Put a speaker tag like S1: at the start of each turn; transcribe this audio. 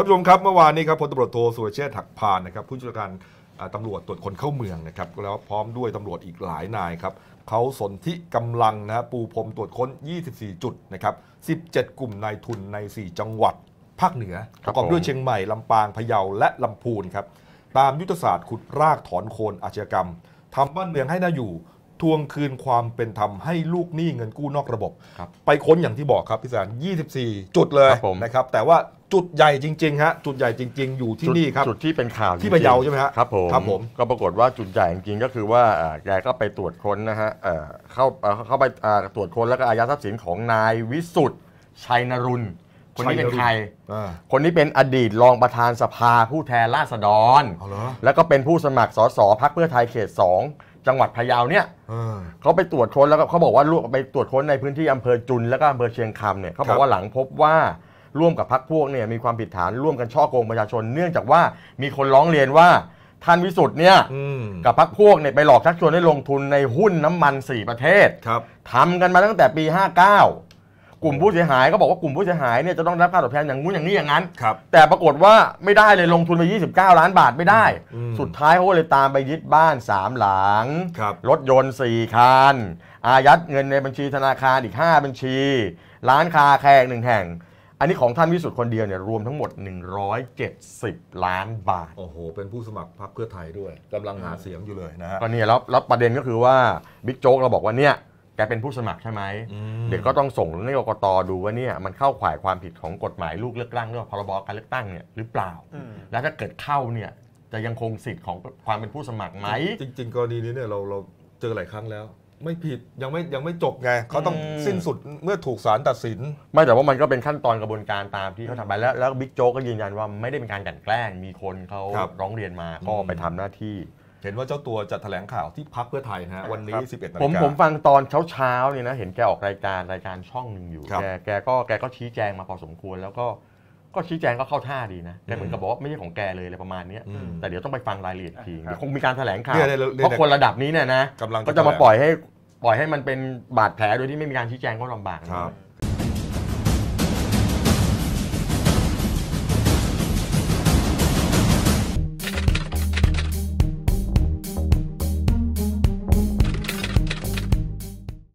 S1: ท่านผู้ชมครับ เมื่อวานนี้ครับพลตำรวจโทสุรเชษฐ์ถักพานนะครับผู้ช่วยการตำรวจตรวจคนเข้าเมืองนะครับแล้วพร้อมด้วยตำรวจอีกหลายนายครับ เขาสนธิกำลังนะปูพรมตรวจค้น 24 จุดนะครับ 17 กลุ่มนายทุนใน 4 จังหวัดภาคเหนือประกอบด้วยเชียงใหม่ ลำปางพะเยาและลำพูนครับตามยุทธศาสตร์ขุดรากถอนโคนอาชญากรรมทำบ้านเมืองให้น่าอยู่ทวงคืนความเป็นธรรมให้ลูกหนี้เงินกู้นอกระบบบไปค้นอย่างที่บอกครับพี่สสร24 จุดเลยนะครับแต่
S2: ว่าจุดใหญ่จริงๆฮะจุดใหญ่จริงๆ อยู่ที่นี่ครับจุดที่เป็นข่าวที่ไปเยาใช่ไหมฮะครับผมครับผมก็ปรากฏว่าจุดใหญ่จริงๆก็คือว่าแกก็ไปตรวจค้นนะฮะเข้าเข้าไปตรวจค้นแล้วก็อายัดทรัพย์สินของนายวิสุทธ์ชัยนรุนคนนี้เป็นใครคนนี้เป็นอดีตรองประธานสภาผู้แทนราษฎรแล้วก็เป็นผู้สมัครสสพักเพื่อไทยเขตสองจังหวัดพะเยาเนี่ยเขาไปตรวจค้นแล้วก็เขาบอกว่าร่วไปตรวจค้นในพื้นที่อำเภอจุนแล้วก็อำเภอเชียงคำเนี่ยเขาบอกว่าหลังพบว่าร่วมกับพรรคพวกเนี่ยมีความผิดฐานร่วมกันช่อโกงประชาชน เนื่องจากว่ามีคนร้องเรียนว่าท่านวิสุทธ์เนี่ยกับพรรคพวกเนี่ยไปหลอกชักชวนให้ลงทุนในหุ้นน้ำมัน 4 ประเทศทำกันมาตั้งแต่ปี 59กลุ่มผู้เสียหายก็บอกว่ากลุ่มผู้เสียหายเนี่ยจะต้องรับค่าตอบแทนอย่างงู้นอย่างนี้อย่างนั้น ครับแต่ปรากฏว่าไม่ได้เลยลงทุนไป 29 ล้านบาทไม่ได้ สุดท้ายเขาเลยตามไปยึดบ้าน 3 หลัง รถยนต์ 4 คัน อายัดเงินในบัญชีธนาคารอีก 5 บัญชีร้านคาแขกหนึ่งแห่ง อันนี้ของท่านวิสุทธ์คนเดียวเนี่ยรวมทั้งหมด 170 ล้านบาทโอ้โหเป็นผู้สมัครพรรคเพื่อไทย
S1: ด้วยกำลังหาเสียงอยู่เลยนะฮะก็เนี่ย
S2: แล้วแล้วประเด็นก็คือว่าบิ๊กโจ๊กเราบอกว่าเนี่ยแกเป็นผู้สมัครใช่ไหมเดี๋ยวก็ต้องส่งให้กกตดูว่าเนี่ย มันเข้าข่ายความผิดของกฎหมายลูกเลือกตั้งเรื่องพรบการเลือกตั้งเนี่ยหรือเปล่า แล้วถ้าเกิดเข้าเนี่ยจะยังคงสิทธิ์ของความเป็นผู้สมัครไหมจริงๆกรณีนี้เนี่ยเราเราเจอหลายครั้งแล้ว ไม่ผิดยังไม่ยังไม่จบไงเขาต้องสิ้นสุดเมื่อถูกศาลตัดสิน ไม่แต่ว่ามันก็เป็นขั้นตอนกระบวนการตามที่เขาทำไปแล้วแล้วบิ๊กโจ๊กก็ยืนยันว่าไม่ได้เป็นการกลั่นแกล้งมีคนเขาร้องเรียนมาก็ไปทำหน้าที่เห็นว่าเจ้าตัวจะแถลงข่าวที่พักเพื่อไทยนะฮะวันนี้ 11นาฬิกาผมผมฟังตอนเช้าเช้าเนี่ยนะเห็นแกออกรายการรายการช่องหนึ่งอยู่ แกแกก็แกก็ชี้แจงมาพอสมควรแล้วก็ก็ชี้แจงก็เข้าท่าดีนะแกเหมือนกับบอกว่าไม่ใช่ของแกเลยอะไรประมาณนี้แต่เดี๋ยวต้องไปฟังรายละเอียดทีเดี๋ยวคงมีการแถลงข่าวเพราะคนระดับนี้เนี่ยนะก็จะมาปล่อยให้ปล่อยให้มันเป็นบาดแผลโดยที่ไม่มีการชี้แจงก็ลำบากนะครับ